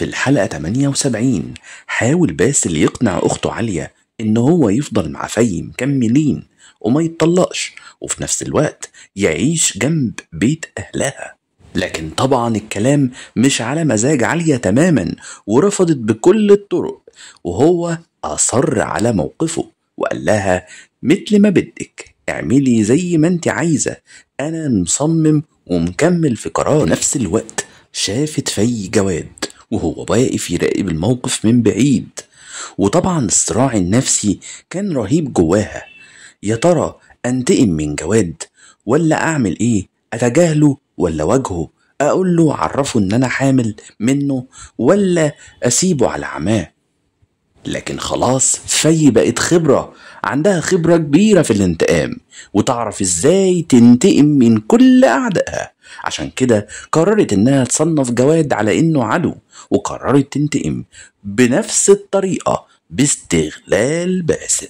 في الحلقة 78 حاول باسل يقنع أخته عليا إن هو يفضل مع فيم مكملين وما يتطلقش وفي نفس الوقت يعيش جنب بيت أهلها لكن طبعا الكلام مش على مزاج عليا تماما ورفضت بكل الطرق وهو أصر على موقفه وقال لها مثل ما بدك اعملي زي ما انت عايزة أنا مصمم ومكمل في قرار نفس الوقت شافت في جواد وهو واقف يراقب الموقف من بعيد وطبعا الصراع النفسي كان رهيب جواها يا ترى انتقم من جواد ولا اعمل ايه اتجاهله ولا واجهه اقول له عرفه ان انا حامل منه ولا اسيبه على عماه لكن خلاص في بقت خبره عندها خبرة كبيرة في الانتقام وتعرف ازاي تنتقم من كل أعدائها عشان كده قررت انها تصنف جواد على انه عدو وقررت تنتقم بنفس الطريقة باستغلال باسل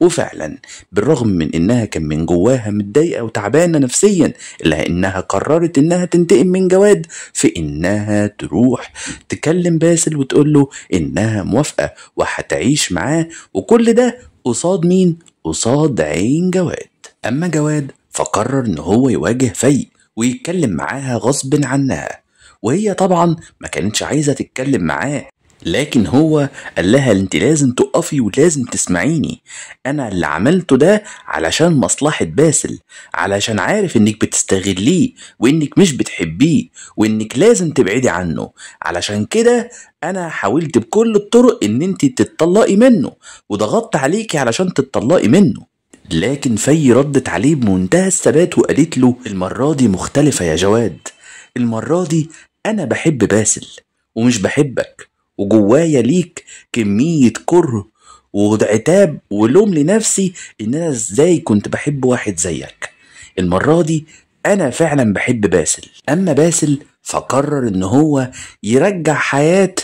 وفعلا بالرغم من انها كان من جواها متضايقه وتعبانه نفسيا الا انها قررت انها تنتقم من جواد في انها تروح تكلم باسل وتقول له انها موافقه وهتعيش معاه وكل ده قصاد مين؟ قصاد عين جواد أما جواد فقرر إن هو يواجه فايق ويتكلم معاها غصب عنها وهي طبعا ما كانتش عايزة تتكلم معاه لكن هو قال لها انت لازم تقفي ولازم تسمعيني انا اللي عملته ده علشان مصلحة باسل علشان عارف انك بتستغليه وانك مش بتحبيه وانك لازم تبعدي عنه علشان كده انا حاولت بكل الطرق ان انت تتطلقي منه وضغطت عليكي علشان تتطلقي منه لكن في ردت عليه بمنتهى الثبات وقالت له المرة دي مختلفة يا جواد المرة دي أنا بحب باسل ومش بحبك وجوايا ليك كمية كره وعتاب ولوم لنفسي ان انا ازاي كنت بحب واحد زيك المرة دي انا فعلا بحب باسل اما باسل فقرر ان هو يرجع حياه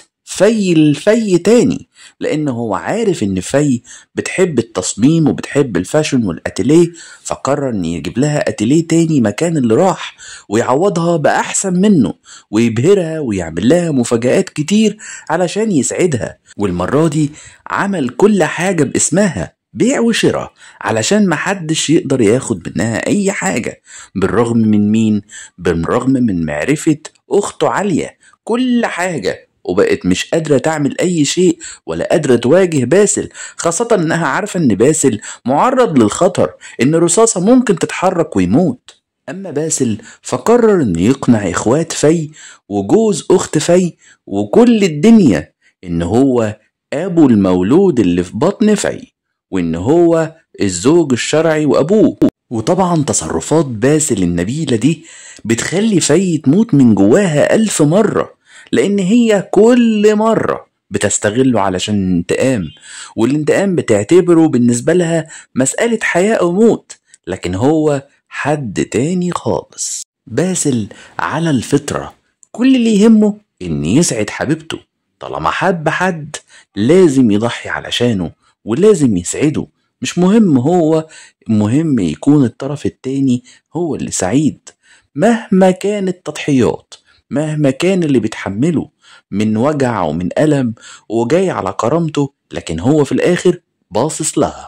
في الفي تاني لان هو عارف ان في بتحب التصميم وبتحب الفاشن والاتيليه فقرر ان يجيب لها اتيليه تاني مكان اللي راح ويعوضها باحسن منه ويبهرها ويعمل لها مفاجآت كتير علشان يسعدها والمرة دي عمل كل حاجة باسمها بيع وشراء علشان محدش يقدر ياخد منها أي حاجة بالرغم من مين؟ بالرغم من معرفة أخته عالية كل حاجة وبقت مش قادرة تعمل أي شيء ولا قادرة تواجه باسل خاصة إنها عارفة إن باسل معرض للخطر إن رصاصة ممكن تتحرك ويموت أما باسل فقرر إنه يقنع إخوات في وجوز أخت في وكل الدنيا إن هو أبو المولود اللي في بطن في وإن هو الزوج الشرعي وأبوه وطبعا تصرفات باسل النبيلة دي بتخلي في تموت من جواها ألف مرة لان هي كل مره بتستغله علشان الانتقام والانتقام بتعتبره بالنسبه لها مساله حياه او موت لكن هو حد تاني خالص باسل على الفطره كل اللي يهمه ان يسعد حبيبته طالما حب حد لازم يضحي علشانه ولازم يسعده مش مهم هو مهم يكون الطرف التاني هو اللي سعيد مهما كانت تضحيات مهما كان اللي بيتحمله من وجع ومن ألم وجاي على كرامته لكن هو في الآخر باصص لها